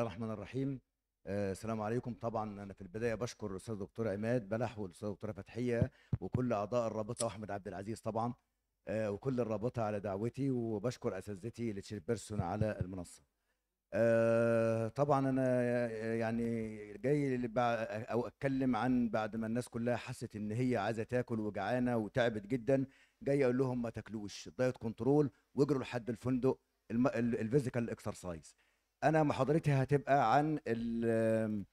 الله الرحمن الرحيم آه، السلام عليكم طبعا انا في البدايه بشكر الاستاذ الدكتور عماد بلح والاستاذ دكتوره فتحيه وكل اعضاء الرابطه واحمد عبد العزيز طبعا آه، وكل الرابطه على دعوتي وبشكر اساتذتي لتشير بيرسون على المنصه آه، طبعا انا يعني جاي او اتكلم عن بعد ما الناس كلها حست ان هي عايزه تاكل وجعانه وتعبت جدا جاي اقول لهم ما تاكلوش دايت كنترول واجروا لحد الفندق الفيزيكال اكسرسايز انا محاضرتي هتبقى عن ال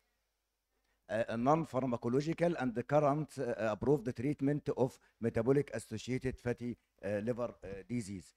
non pharmacological and the current approved treatment of metabolic associated fatty liver disease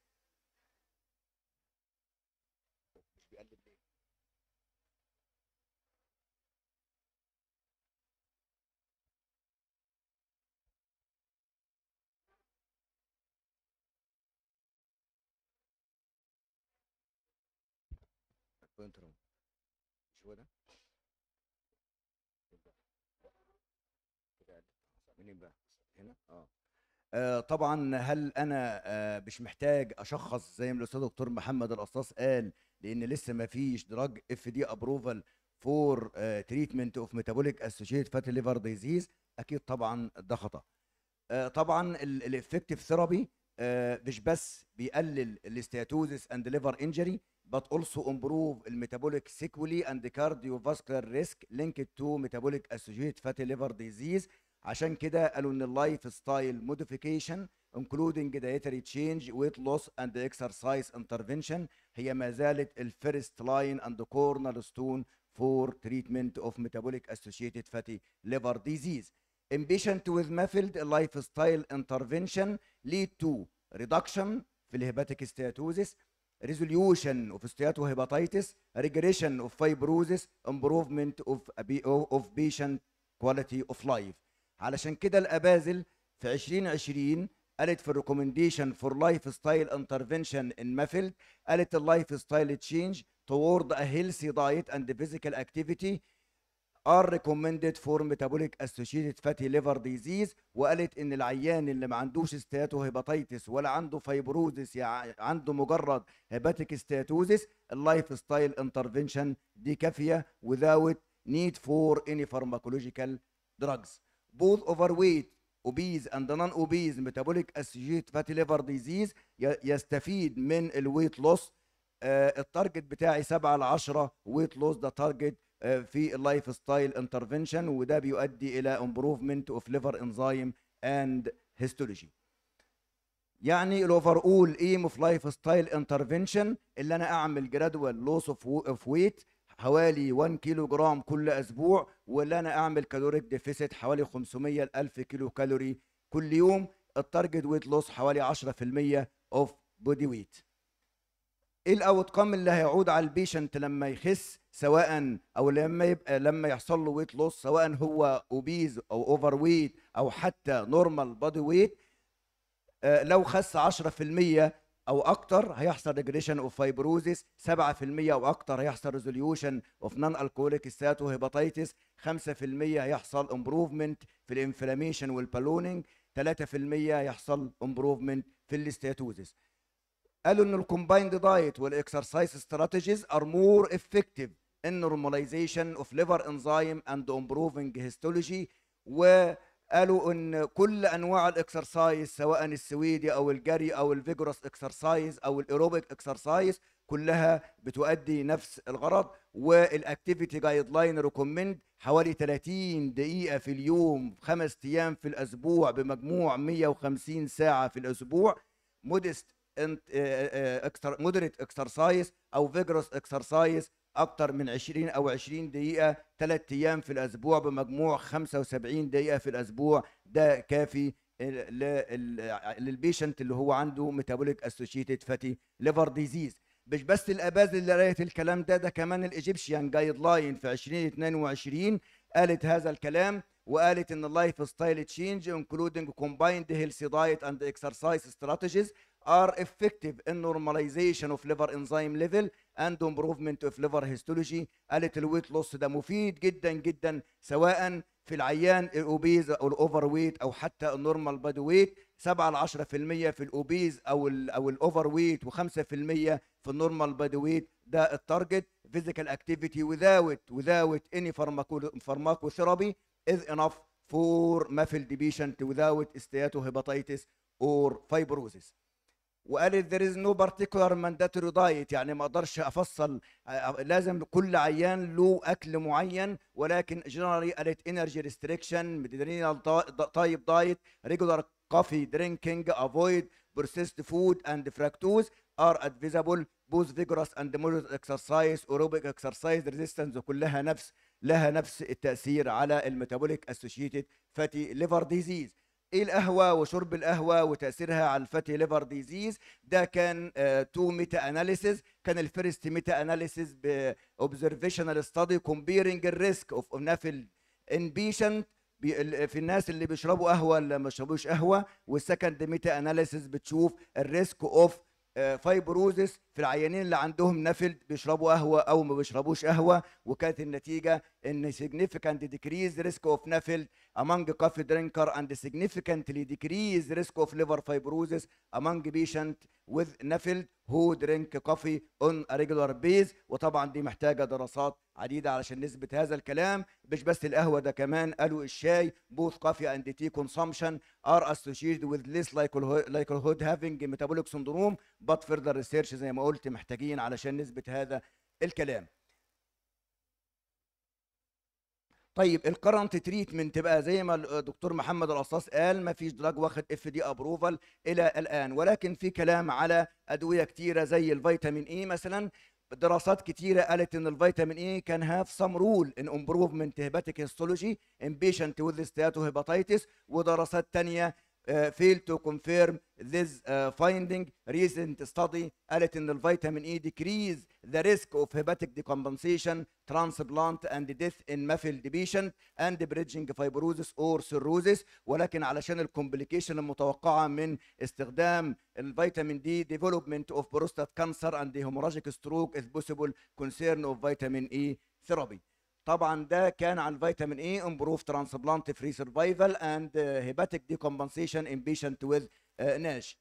آه، طبعا هل انا آه، مش محتاج اشخص زي ما الاستاذ دكتور محمد القصاص قال لان لسه ما فيش دراج اف دي ابروفال فور تريتمنت اوف ميتابوليك اسوشيت فاتي ليفر ديزيز اكيد طبعا ده خطا آه، طبعا الافكتيف ثيرابي مش بس بيقلل الاستياتوزس اند ليفر انجري but also improve metabolic sequelae and cardiovascular risk linked to metabolic associated fatty liver disease عشان كده قالوا ان اللايف ستايل موديفيكيشن including dietary change weight loss and exercise intervention هي ما زالت الفيرست لاين and cornerstone for treatment of metabolic associated fatty liver disease in patient with MAFLD lifestyle intervention lead to reduction في الهيباتيك ستاتوزيس resolution of steatohepatitis, regression of fibrosis, improvement of, of patient quality of life. علشان كده الأبازل في 2020 قالت في الريكومنديشن فور لايف ستايل انترفنشن ان مافيلد قالت اللايف lifestyle change toward a healthy diet and physical activity ار ريكومندد فور ميتابوليك اسوشيتد فاتي ليفر ديزيز وقالت ان العيان اللي ما عندوش ستاتو هيباتيتس ولا عنده فيبروزس يعني عنده مجرد هيباتيك ستاتوزس اللايف ستايل انترفنشن دي كافيه نيد فور اني فارماكولوجيكال دراجز بوث اوفر ويت اوبيز اند نون اوبيز ميتابوليك اسوشيتد فاتي ليفر ديزيز يستفيد من الويت لوس التارجت بتاعي 7 ل 10 ويت لوس ده تارجت آه، في اللايف ستايل انترفنشن وده بيؤدي الى امبروفمنت اوف ليفر انزايم اند هيستولوجي يعني الاوفر اول ايم اوف لايف ستايل انترفنشن اللي انا اعمل جرادوال لوس اوف ويت حوالي 1 كيلو جرام كل اسبوع واللي انا اعمل كالوريك ديفيسيت حوالي 500 ل 1000 كيلو كالوري كل يوم التارجت ويت لوس حوالي 10% اوف بودي ويت ايه الاوت كام اللي هيعود على البيشنت لما يخس سواء او لما يبقى لما يحصل له ويت لوس سواء هو اوبيز او اوفر ويت او حتى نورمال بادي ويت لو خس 10% او اكتر هيحصل ريجريشن اوف فايبروزيس 7% او اكتر هيحصل ريزوليوشن اوف نان الكوليك ستاتو وهيباتيتس 5% هيحصل امبروفمنت في الانفلاميشن والبالونينج 3% هيحصل امبروفمنت في الاستاتوزيس قالوا ان الكومبايند دايت والاكسرسايز استراتيجيز ار مور افكتيف ان نورماليزيشن اوف ليفر انزايم اند امبروفنج هيستولوجي وقالوا ان كل انواع الاكسرسايز سواء السويدي او الجري او الفيجورس اكسرسايز او الايروبيك اكسرسايز كلها بتؤدي نفس الغرض والاكتيفيتي جايد لاين ريكومند حوالي 30 دقيقه في اليوم خمس ايام في الاسبوع بمجموع 150 ساعه في الاسبوع مودست آه، آه، اكثر مودريت اكسرسايز او فيجروس اكسرسايز اكثر من 20 او 20 دقيقه ثلاث ايام في الاسبوع بمجموع 75 دقيقه في الاسبوع ده كافي للبيشنت اللي هو عنده ميتابوليك اسوشيتد فاتي ليفر ديزيز مش بس الاباز اللي رايت الكلام ده ده كمان الايجيبشيان جايد لاين في 2022 قالت هذا الكلام وقالت ان اللايف ستايل تشينج انكلودنج كومبايند هيلثي دايت اند اكسرسايز استراتيجيز are effective in normalization of liver enzyme level and improvement of liver histology little weight لوس ده مفيد جدا جدا سواء في العيان الاوبيز او الاوفر ويت او حتى النورمال بادي ويت 7 ل 10% في الاوبيز او الـ او الاوفر ويت و5% في النورمال بادي ويت ده التارجت physical activity without without any pharmacotherapy is enough for MAFLD patient without steatohepatitis or fibrosis وقال there is no particular mandatory diet يعني ما اقدرش افصل لازم كل عيان له اكل معين ولكن generally قالت energy restriction mediterranean type diet regular coffee drinking avoid processed food and fructose are advisable both vigorous and moderate exercise aerobic exercise resistance وكلها نفس لها نفس التاثير على الميتابوليك اسوشيتد فاتي ليفر ديزيز ايه القهوه وشرب القهوه وتاثيرها على الفاتي ليفر ديزيز ده كان آه، تو ميتا اناليسيز كان الفيرست ميتا اناليسيز باوبزرفيشنال ستادي كومبيرنج الريسك اوف انافل بيشنت في الناس اللي بيشربوا قهوه اللي ما بيشربوش قهوه والسكند ميتا اناليسيز بتشوف الريسك اوف فايبروزس في العيانين اللي عندهم نفلد بيشربوا قهوه او ما بيشربوش قهوه وكانت النتيجه ان significant decrease risk of نفلد among coffee drinker and significantly decrease risk of liver fibrosis among patient with نفلد هو درينك كوفي اون ريجولار بيز وطبعا دي محتاجه دراسات عديده علشان نثبت هذا الكلام مش بس القهوه ده كمان قالوا الشاي بوث كوفي اند تي كونسومشن ار اسوشيتد وذ ليس هود هافينج ميتابوليك سندروم بات فيردر ريسيرش زي ما قلت محتاجين علشان نثبت هذا الكلام طيب الكرنت تريتمنت بقى زي ما الدكتور محمد القصاص قال ما فيش دراج واخد اف دي ابروفال الى الان ولكن في كلام على ادويه كتيره زي الفيتامين اي مثلا دراسات كتيرة قالت إن الفيتامين إي كان هاف سم رول إن امبروفمنت هيباتيك هيستولوجي إن بيشنت وذ ستاتو هيباتيتس ودراسات تانية failed to confirm this finding. Recent study قالت إن الفيتامين E decrease the risk of hepatic decompensation, transplant and death in mafil debition and bridging fibrosis or cirrhosis ولكن علشان الكومبليكيشن المتوقعة من استخدام الفيتامين D development of prostate cancer and hemorrhagic stroke is possible concern of vitamin E therapy. طبعا ده كان عن فيتامين اي امبروف ترانسبلانت فري سرفايفل اند هيباتيك دي كومبنسيشن ان بيشنت ويز ناش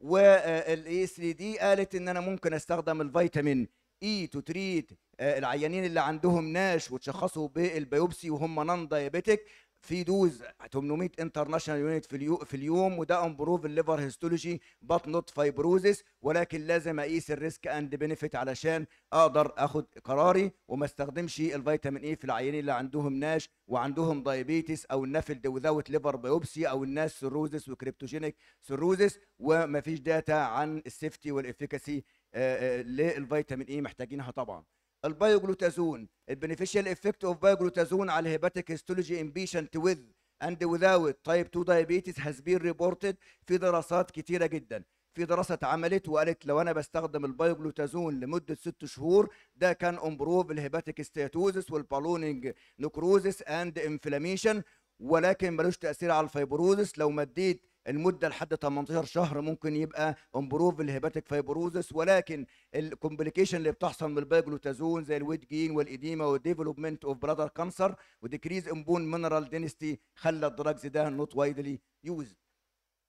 والاي 3 دي قالت ان انا ممكن استخدم الفيتامين اي تو تريت العيانين اللي عندهم ناش وتشخصوا بالبيوبسي وهم نون دايابيتك في دوز 800 انترناشونال يونت في اليو في اليوم وده امبروف الليفر هيستولوجي بط نوت فايبروزس ولكن لازم اقيس الريسك اند بنفيت علشان اقدر اخد قراري وما استخدمش الفيتامين اي في العيانين اللي عندهم ناش وعندهم دايابيتس او النفل وذاوت ليفر بايوبسي او الناس سيروزس وكريبتوجينيك سيروزس ومفيش داتا عن السيفتي والافيكاسي آه، آه، للفيتامين اي محتاجينها طبعا البايوجلوتازون البنفيشال افكت اوف بايوجلوتازون على هيباتيك هيستولوجي ان بيشنت وذ اند وذاوت تايب 2 دايابيتس هاز بين ريبورتد في دراسات كتيره جدا في دراسه اتعملت وقالت لو انا بستخدم البايوجلوتازون لمده ست شهور ده كان امبروف الهيباتيك ستياتوزس والبالونينج نكروزس اند انفلاميشن ولكن ملوش تاثير على الفايبروزس لو مديت المده لحد 18 شهر ممكن يبقى امبروف الهيباتيك فايبروزس ولكن الكومبليكيشن اللي بتحصل من الباجلوتازون زي الويت جين والاديما والديفلوبمنت اوف برادر كانسر وديكريز ان بون مينرال دينستي خلى الدراجز ده نوت وايدلي يوزد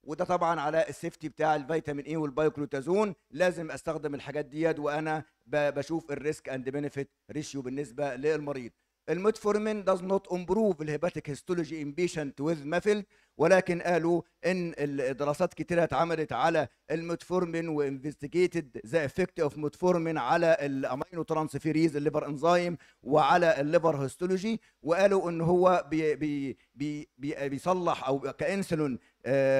وده طبعا على السيفتي بتاع الفيتامين اي والبايوكلوتازون لازم استخدم الحاجات ديت وانا بشوف الريسك اند بنفيت ريشيو بالنسبه للمريض الميتفورمين does not improve الهيباتيك هيستولوجي in patient with مافل ولكن قالوا ان الدراسات كتيره اتعملت على الميتفورمين وانفستيجيتد ذا افكت اوف ميتفورمين على الامينو ترانسفيريز الليبر انزايم وعلى الليبر هيستولوجي وقالوا ان هو بي بي بي بيصلح او كانسولين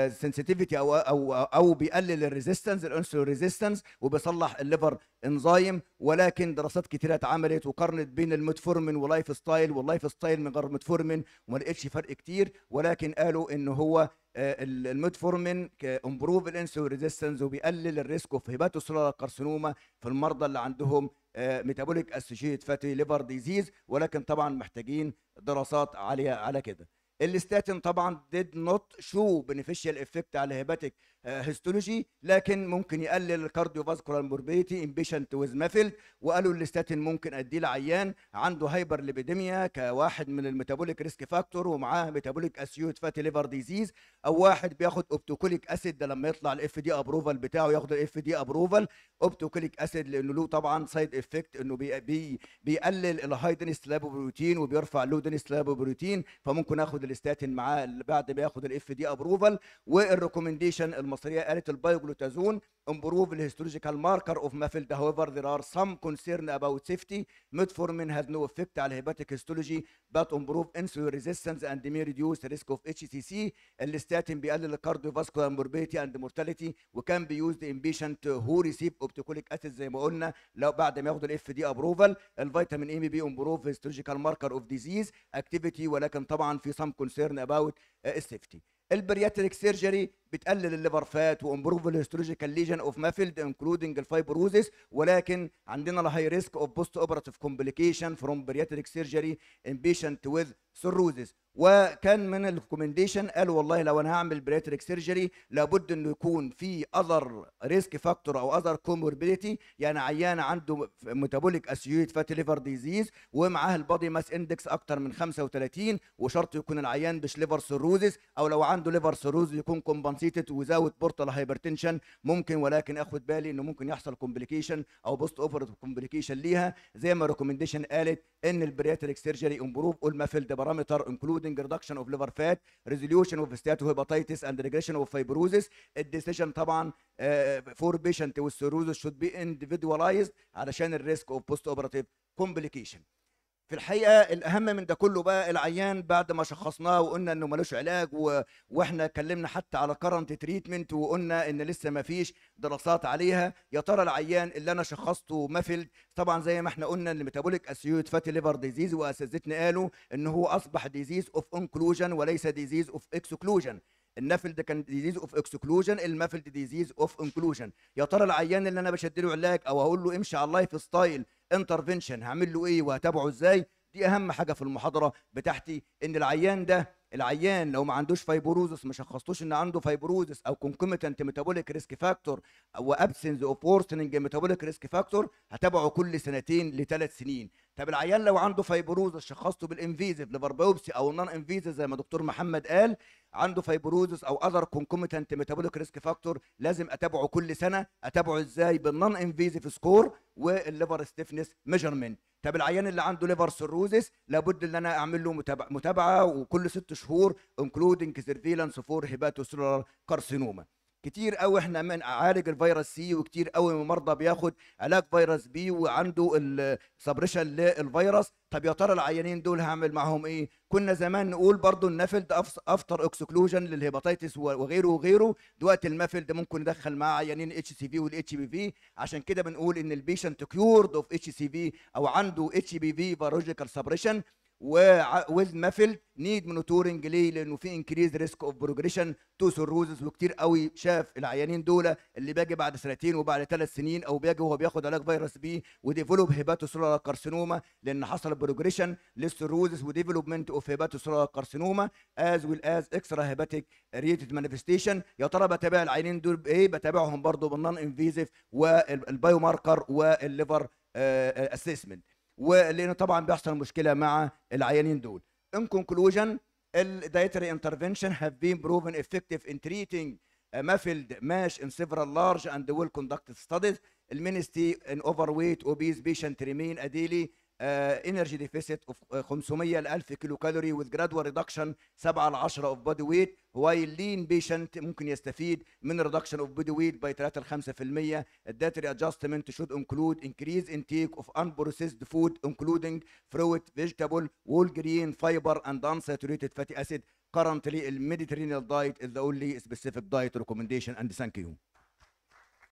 سنسيتيفيتي آه، او او او بيقلل الريزيستنس الانسولين ريزيستنس وبيصلح الليفر انزايم ولكن دراسات كتيره اتعملت وقارنت بين الميتفورمين ولايف ستايل واللايف ستايل من غير ميتفورمين وما لقيتش فرق كتير ولكن قالوا ان هو آه، الميتفورمين امبروف الانسولين ريزيستنس وبيقلل الريسك اوف هيباتوسيلولار كارسينوما في المرضى اللي عندهم ميتابوليك اسوشيت فاتي ليفر ديزيز ولكن طبعا محتاجين دراسات عاليه على كده الاستاتين طبعا ديد نوت شو بنفيشال افكت على هيباتيك آه، هيستولوجي لكن ممكن يقلل فاسكولار موربيتي ان بيشنت ويز مافيلد وقالوا الاستاتين ممكن اديه لعيان عنده هايبر ليبيديميا كواحد من الميتابوليك ريسك فاكتور ومعاه ميتابوليك اسيوت فاتي ليفر ديزيز او واحد بياخد اوبتوكوليك اسيد ده لما يطلع الاف دي ابروفال بتاعه ياخد الاف دي ابروفال اوبتوكوليك اسيد لانه له طبعا سايد افكت انه بي بي بيقلل الهاي دنس لابوبروتين وبيرفع اللو دنس لابوبروتين فممكن اخد الاستاتين معاه بعد ما ياخد الاف دي ابروفال والريكومنديشن المصريه قالت البايوجلوتازون improve the histological marker of Mafilda. However, there are some concern about safety. Metformin has no effect on hepatic histology, but improve insulin resistance and may reduce the risk of HCC. Statin بيقلل cardiovascular morbidity and mortality وكان be used in patient who receive opticolic acid زي ما قلنا لو بعد ما ياخدوا ال FD approval الفيتامين اي بي امبروف هيستولوجيكال marker of disease activity ولكن طبعا في some concern about safety البرياتريك سيرجري بتقلل الليفر فات وامبروف الهيستولوجيكال ليجن اوف مافيلد انكلودنج الفايبروزيس ولكن عندنا الهاي ريسك اوف بوست اوبراتيف كومبليكيشن فروم برياتريك سيرجري ان بيشنت وذ سيروزيس وكان من الريكومنديشن قالوا والله لو انا هعمل برياتريك سيرجري لابد انه يكون في اذر ريسك فاكتور او اذر كوموربيديتي يعني عيان عنده ميتابوليك اسيويت فاتي ليفر ديزيز ومعاه البادي ماس اندكس اكتر من 35 وشرط يكون العيان مش ليفر سيروزز او لو عنده ليفر سيروز يكون كومبنسيتد وزاوت بورتال هايبرتنشن ممكن ولكن اخد بالي انه ممكن يحصل كومبليكيشن او بوست اوفر كومبليكيشن ليها زي ما الريكومنديشن قالت ان البرياتريك سيرجري امبروف اول ما فيلد بارامتر انكلودنج including reduction of liver fat, resolution of steatohepatitis and regression of fibrosis. decision طبعا for patient with cirrhosis should be individualized علشان الريسك of post operative complication. في الحقيقه الاهم من ده كله بقى العيان بعد ما شخصناه وقلنا انه ملوش علاج و... واحنا اتكلمنا حتى على كرنت تريتمنت وقلنا ان لسه ما فيش دراسات عليها يا ترى العيان اللي انا شخصته مافلد طبعا زي ما احنا قلنا ان ميتابوليك اسيوت فاتي ليفر ديزيز واساتذتنا قالوا ان هو اصبح ديزيز اوف انكلوجن وليس ديزيز اوف اكسكلوجن النافلد كان ديزيز اوف اكسكلوجن المافلد ديزيز اوف انكلوجن يا ترى العيان اللي انا بشد له علاج او هقول له امشي على اللايف ستايل انترفنشن هعمل له ايه وهتابعه ازاي دي اهم حاجه في المحاضره بتاعتي ان العيان ده العيان لو ما عندوش فايبروزس ما شخصتوش ان عنده فايبروزس او كونكومتنت ميتابوليك ريسك فاكتور او ابسنس اوف worsening ميتابوليك ريسك فاكتور هتابعه كل سنتين لثلاث سنين طب العيان لو عنده فايبروزس شخصته بالانفيزيف لبربيوبسي او النون انفيزيف زي ما دكتور محمد قال عنده فايبروزس او اذر كونكومتنت ميتابوليك ريسك فاكتور لازم اتابعه كل سنه اتابعه ازاي بالنون انفيزيف سكور والليفر ستيفنس ميجرمنت طب العيان اللي عنده ليفر سيروزس لابد ان انا اعمل له متابعه وكل ست شهور انكلودنج سيرفيلانس فور هيباتوسيلولار كارسينوما كتير قوي احنا من عالج الفيروس سي وكتير قوي من المرضى بياخد علاج فيروس بي وعنده السبريشن للفيروس طب يا ترى العيانين دول هعمل معاهم ايه كنا زمان نقول برضو النافل ده افتر اكسكلوجن للهيباتيتس وغيره وغيره دلوقتي المافل ده ممكن ندخل معاه عيانين اتش سي في والاتش بي في عشان كده بنقول ان البيشنت كيورد اوف اتش سي في او عنده اتش بي في فيروجيكال سبريشن وويلد مافيلد نيد مونيتورنج ليه لانه في انكريز ريسك اوف بروجريشن تو سيروزز وكتير قوي شاف العيانين دول اللي باجي بعد سنتين وبعد ثلاث سنين او باجي وهو بياخد علاج فيروس بي وديفلوب هيباتوسيلولار كارسينوما لان حصل بروجريشن للسيروزز وديفلوبمنت اوف هيباتوسيلولار كارسينوما از ويل از اكسترا هيباتيك ريتد مانيفستيشن يا ترى بتابع العيانين دول بايه بتابعهم برضو بالنون انفيزيف والبايو ماركر والليفر اسسمنت آه، آه، ولانه طبعا بيحصل مشكله مع العيانين دول in conclusion dietary intervention have been proven effective in treating MAFLD, MASH in several large and well conducted studies. The ministry in overweight obese patients remain a daily انرجي ديفيسيت اوف 500 ل 1000 كيلو كالوري وذ جرادوال ريدكشن 7 ل 10 اوف بودي ويت واي لين بيشنت ممكن يستفيد من ريدكشن اوف بودي ويت باي 3 ل 5% الداتري ادجستمنت شود انكلود انكريز انتيك اوف ان بروسيسد فود انكلودنج فروت فيجيتابل وول جرين فايبر اند ان ساتوريتد فاتي اسيد currently الميديترينيان دايت is the only specific diet recommendation and thank you